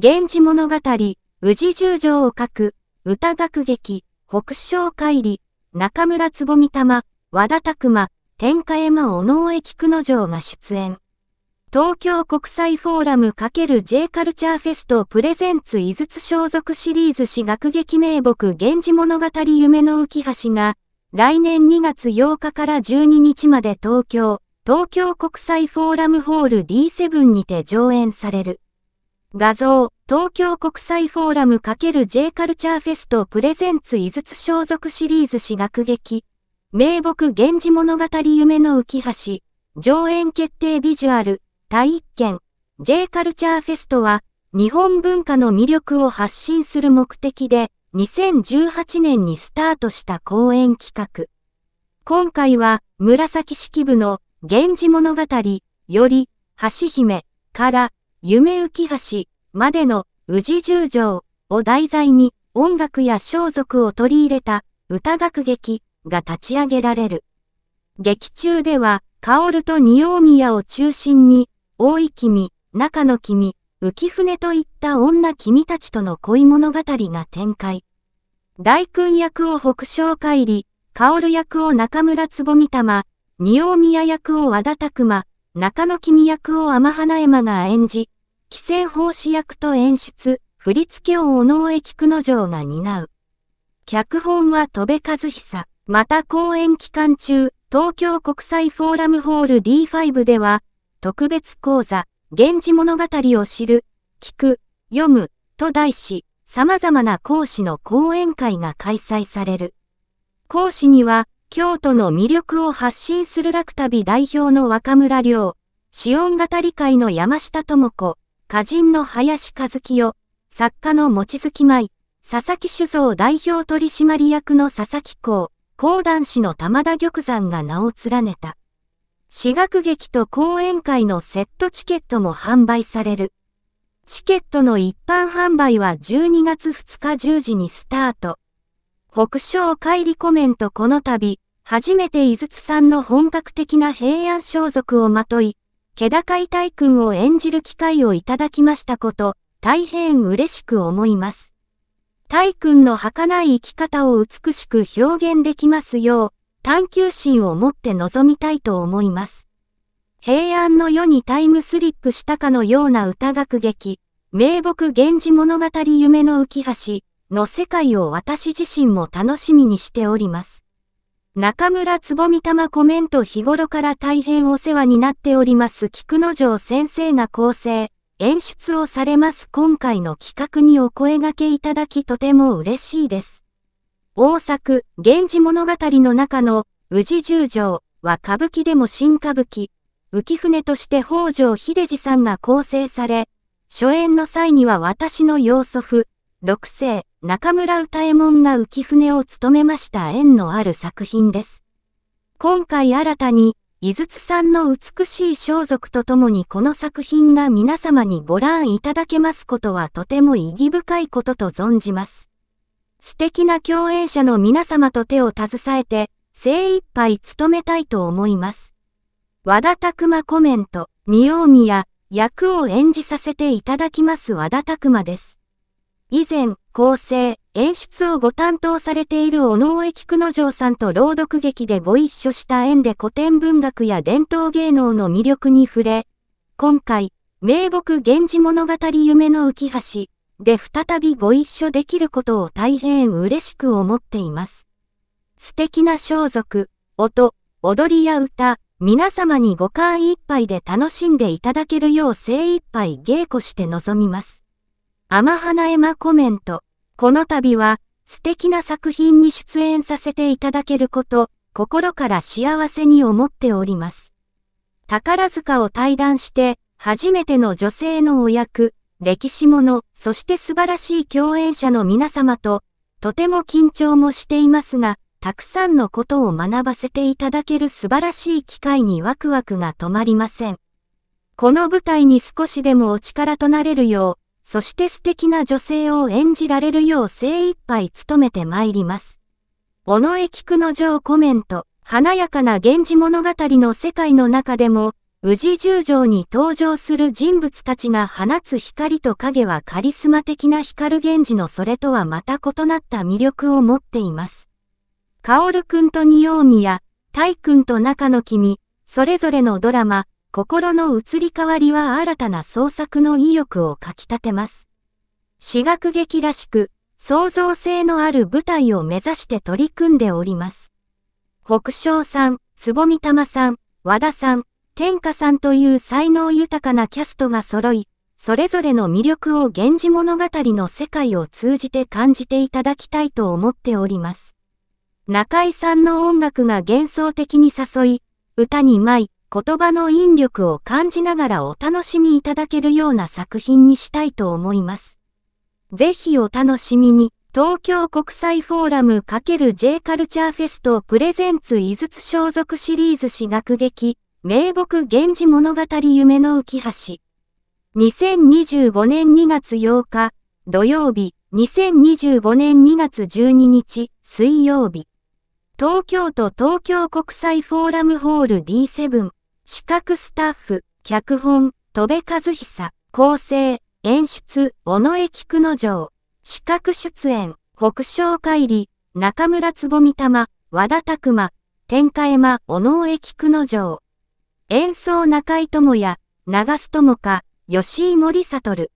源氏物語、宇治十条を書く、歌学劇、北昇海里、中村つぼみ玉、和田拓馬、天下絵馬尾上菊之丞が出演。東京国際フォーラム ×J カルチャーフェストプレゼンツ井筒装束シリーズ史学劇名木源氏物語夢の浮橋が、来年2月8日から12日まで東京、東京国際フォーラムホール D7 にて上演される。画像、東京国際フォーラム ×J カルチャーフェストプレゼンツ井筒装束シリーズ私学劇、名木源氏物語夢の浮橋、上演決定ビジュアル、第一件、J カルチャーフェストは、日本文化の魅力を発信する目的で、2018年にスタートした講演企画。今回は、紫式部の源氏物語、より、橋姫、から、夢浮橋までの宇治十条を題材に音楽や装束を取り入れた歌楽劇が立ち上げられる。劇中では、薫と二大宮を中心に、大井君、中野君、浮船といった女君たちとの恋物語が展開。大君役を北昇カオ薫役を中村つぼみ玉、二大宮役を和田拓馬、中野君役を天花山が演じ、規制奉仕役と演出、振り付けを尾上菊之丞が担う。脚本は戸部和久。また公演期間中、東京国際フォーラムホール D5 では、特別講座、源氏物語を知る、聞く、読む、と題し、様々な講師の講演会が開催される。講師には、京都の魅力を発信する楽旅代表の若村良、詩音語り会の山下智子、歌人の林和清、作家の餅月舞、佐々木酒造代表取締役の佐々木公、講談師の玉田玉山が名を連ねた。私学劇と講演会のセットチケットも販売される。チケットの一般販売は12月2日10時にスタート。北昇乖離コメントこの度、初めて井筒さんの本格的な平安装束をまとい、気高い大君を演じる機会をいただきましたこと、大変嬉しく思います。大君の儚い生き方を美しく表現できますよう、探求心を持って臨みたいと思います。平安の世にタイムスリップしたかのような歌楽劇、名木源氏物語夢の浮橋、の世界を私自身も楽しみにしております。中村つぼみたまコメント日頃から大変お世話になっております菊之丞先生が構成、演出をされます今回の企画にお声掛けいただきとても嬉しいです。大作、源氏物語の中の宇治十条は歌舞伎でも新歌舞伎、浮舟として北条秀治さんが構成され、初演の際には私の要素父、六世、中村歌右衛門が浮舟を務めました縁のある作品です。今回新たに、井筒さんの美しい装束とともにこの作品が皆様にご覧いただけますことはとても意義深いことと存じます。素敵な共演者の皆様と手を携えて、精一杯努めたいと思います。和田拓馬コメント、仁王宮、役を演じさせていただきます和田拓馬です。以前、構成、演出をご担当されている尾上菊之丞さんと朗読劇でご一緒した縁で古典文学や伝統芸能の魅力に触れ、今回、名木源氏物語夢の浮橋で再びご一緒できることを大変嬉しく思っています。素敵な装束、音、踊りや歌、皆様にご感一杯で楽しんでいただけるよう精一杯稽古して臨みます。天花エマコメント。この度は、素敵な作品に出演させていただけること、心から幸せに思っております。宝塚を対談して、初めての女性のお役、歴史もの、そして素晴らしい共演者の皆様と、とても緊張もしていますが、たくさんのことを学ばせていただける素晴らしい機会にワクワクが止まりません。この舞台に少しでもお力となれるよう、そして素敵な女性を演じられるよう精一杯努めてまいります。尾上菊之丞コメント、華やかな源氏物語の世界の中でも、宇治十条に登場する人物たちが放つ光と影はカリスマ的な光源氏のそれとはまた異なった魅力を持っています。薫ル君と仁王宮、タイ君と中の君、それぞれのドラマ、心の移り変わりは新たな創作の意欲をかき立てます。私学劇らしく、創造性のある舞台を目指して取り組んでおります。北昇さん、つぼみたまさん、和田さん、天下さんという才能豊かなキャストが揃い、それぞれの魅力を源氏物語の世界を通じて感じていただきたいと思っております。中井さんの音楽が幻想的に誘い、歌に舞い、言葉の引力を感じながらお楽しみいただけるような作品にしたいと思います。ぜひお楽しみに、東京国際フォーラム ×J カルチャーフェストプレゼンツ井筒装束シリーズ私学劇、名木源氏物語夢の浮橋。2025年2月8日、土曜日、2025年2月12日、水曜日。東京都東京国際フォーラムホール D7。資格スタッフ、脚本、戸部和久、構成、演出、尾上菊之丞、資格出演、北昇海里、中村つぼみ玉、和田拓馬、天下山、尾上菊之丞、演奏中井智也、長須智香、吉井森悟。